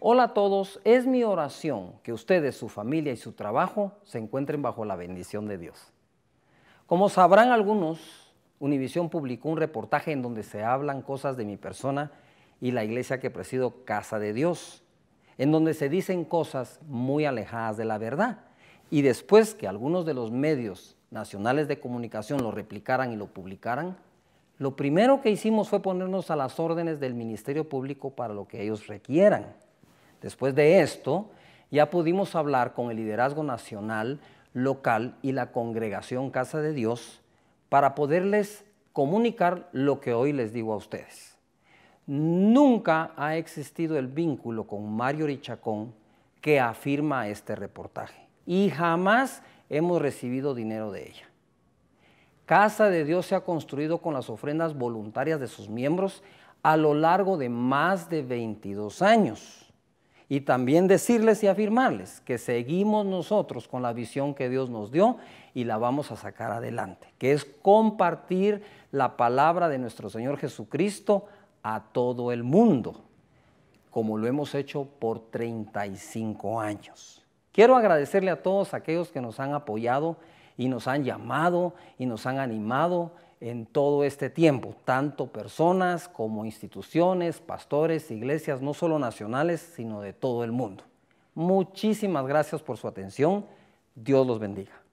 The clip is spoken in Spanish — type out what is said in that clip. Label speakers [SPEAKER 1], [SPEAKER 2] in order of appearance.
[SPEAKER 1] Hola a todos, es mi oración que ustedes, su familia y su trabajo se encuentren bajo la bendición de Dios. Como sabrán algunos, Univisión publicó un reportaje en donde se hablan cosas de mi persona y la iglesia que presido Casa de Dios, en donde se dicen cosas muy alejadas de la verdad. Y después que algunos de los medios nacionales de comunicación lo replicaran y lo publicaran, lo primero que hicimos fue ponernos a las órdenes del Ministerio Público para lo que ellos requieran. Después de esto, ya pudimos hablar con el liderazgo nacional, local y la congregación Casa de Dios para poderles comunicar lo que hoy les digo a ustedes. Nunca ha existido el vínculo con Mario Richacón que afirma este reportaje y jamás hemos recibido dinero de ella. Casa de Dios se ha construido con las ofrendas voluntarias de sus miembros a lo largo de más de 22 años y también decirles y afirmarles que seguimos nosotros con la visión que Dios nos dio y la vamos a sacar adelante, que es compartir la palabra de nuestro Señor Jesucristo a todo el mundo, como lo hemos hecho por 35 años. Quiero agradecerle a todos aquellos que nos han apoyado y nos han llamado y nos han animado en todo este tiempo, tanto personas como instituciones, pastores, iglesias, no solo nacionales, sino de todo el mundo. Muchísimas gracias por su atención. Dios los bendiga.